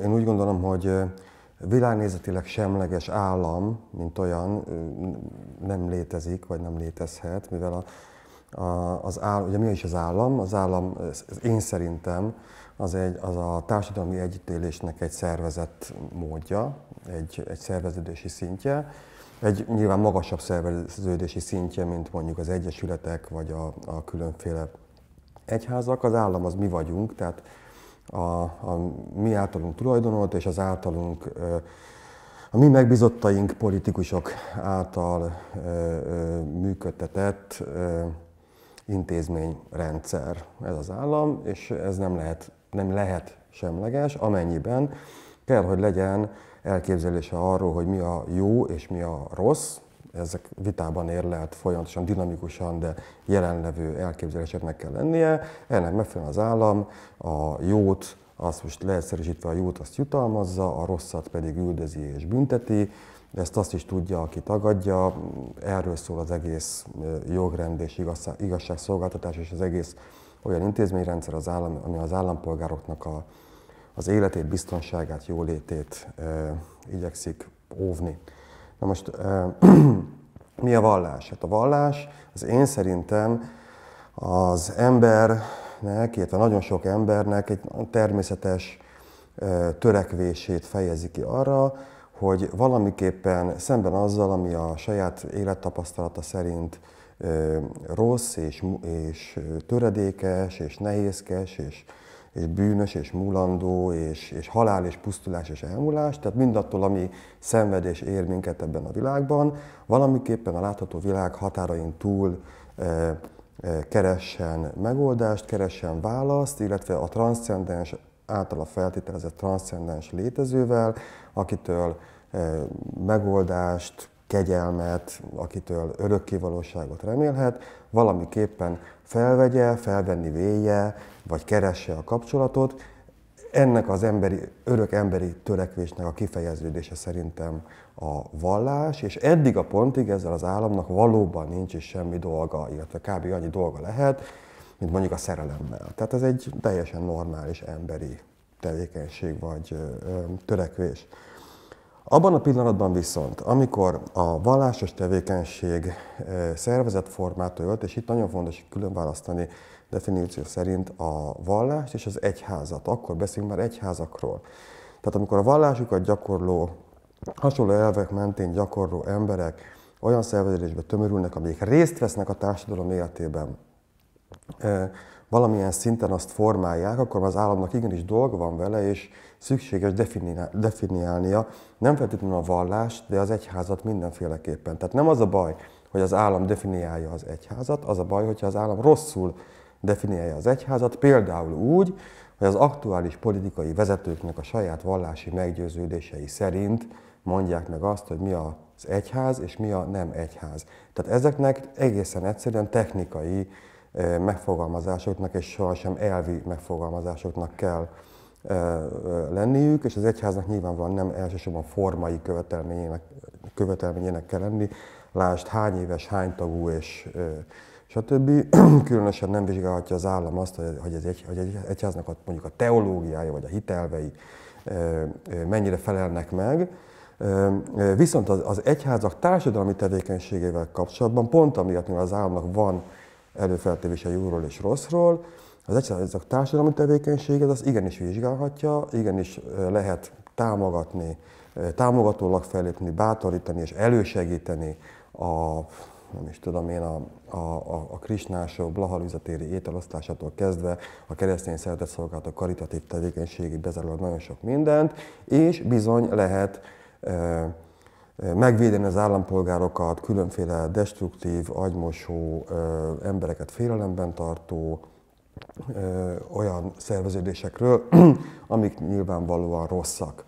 Én úgy gondolom, hogy világnézetileg semleges állam, mint olyan, nem létezik, vagy nem létezhet, mivel a, a, az állam, ugye mi is az állam? Az állam, én szerintem, az, egy, az a társadalmi együttélésnek egy szervezett módja, egy, egy szerveződési szintje, egy nyilván magasabb szerveződési szintje, mint mondjuk az egyesületek, vagy a, a különféle egyházak. Az állam az mi vagyunk, tehát a, a mi általunk tulajdonolt és az általunk a mi megbizottaink politikusok által működtetett intézményrendszer ez az állam, és ez nem lehet, nem lehet semleges, amennyiben kell, hogy legyen elképzelése arról, hogy mi a jó és mi a rossz, ezek vitában ér lehet folyamatosan, dinamikusan, de jelenlevő elképzeléseknek kell lennie. Ennek megfelelően az állam a jót, azt most leegyszerűsítve a jót, azt jutalmazza, a rosszat pedig üldözi és bünteti. Ezt azt is tudja, aki tagadja. Erről szól az egész jogrend és igazságszolgáltatás és az egész olyan intézményrendszer, az állam, ami az állampolgároknak a, az életét, biztonságát, jólétét e, igyekszik óvni. Na most eh, mi a vallás? Hát a vallás az én szerintem az embernek, illetve nagyon sok embernek egy természetes eh, törekvését fejezi ki arra, hogy valamiképpen szemben azzal, ami a saját élettapasztalata szerint eh, rossz és, és töredékes és nehézkes és és bűnös, és mulandó, és, és halál, és pusztulás, és elmúlás, tehát mindattól, ami szenvedés ér minket ebben a világban, valamiképpen a látható világ határain túl e, e, keressen megoldást, keressen választ, illetve a transzcendens a feltételezett transzcendens létezővel, akitől e, megoldást, kegyelmet, akitől örökkévalóságot remélhet, valamiképpen felvegye, felvenni véje, vagy keresse a kapcsolatot. Ennek az emberi, örök emberi törekvésnek a kifejeződése szerintem a vallás, és eddig a pontig ezzel az államnak valóban nincs is semmi dolga, illetve kb. annyi dolga lehet, mint mondjuk a szerelemmel. Tehát ez egy teljesen normális emberi tevékenység vagy törekvés. Abban a pillanatban viszont, amikor a vallásos tevékenység e, szervezetformát ölt, és itt nagyon fontos különválasztani definíció szerint a vallást és az egyházat, akkor beszélünk már egyházakról. Tehát amikor a vallásukat gyakorló, hasonló elvek mentén gyakorló emberek olyan szerveződésbe tömörülnek, amelyek részt vesznek a társadalom életében, valamilyen szinten azt formálják, akkor az államnak igenis dolga van vele, és szükséges definiálnia nem feltétlenül a vallást, de az egyházat mindenféleképpen. Tehát nem az a baj, hogy az állam definiálja az egyházat, az a baj, hogyha az állam rosszul definiálja az egyházat, például úgy, hogy az aktuális politikai vezetőknek a saját vallási meggyőződései szerint mondják meg azt, hogy mi az egyház és mi a nem egyház. Tehát ezeknek egészen egyszerűen technikai megfogalmazásoknak és sohasem elvi megfogalmazásoknak kell lenniük, és az egyháznak nyilvánvalóan nem elsősorban formai követelményének, követelményének kell lenni, lásd hány éves, hány tagú és stb. Különösen nem vizsgálhatja az állam azt, hogy az egy, hogy egy egyháznak a, mondjuk a teológiája vagy a hitelvei mennyire felelnek meg, Viszont az, az egyházak társadalmi tevékenységével kapcsolatban, pont amiatt, mivel az államnak van előfeltevése jóról és rosszról. Az egyszerűen társadalmi tevékenység, ez az igenis vizsgálhatja, igenis lehet támogatni, támogatólag fellépni, bátorítani és elősegíteni a, nem is tudom én, a, a, a, a krisnások blahalüzetéri ételosztásától kezdve a keresztény szeretetszolgálatok karitatív tevékenységig bezárólag nagyon sok mindent, és bizony lehet megvédeni az állampolgárokat, különféle destruktív, agymosó, embereket félelemben tartó olyan szerveződésekről, amik nyilvánvalóan rosszak.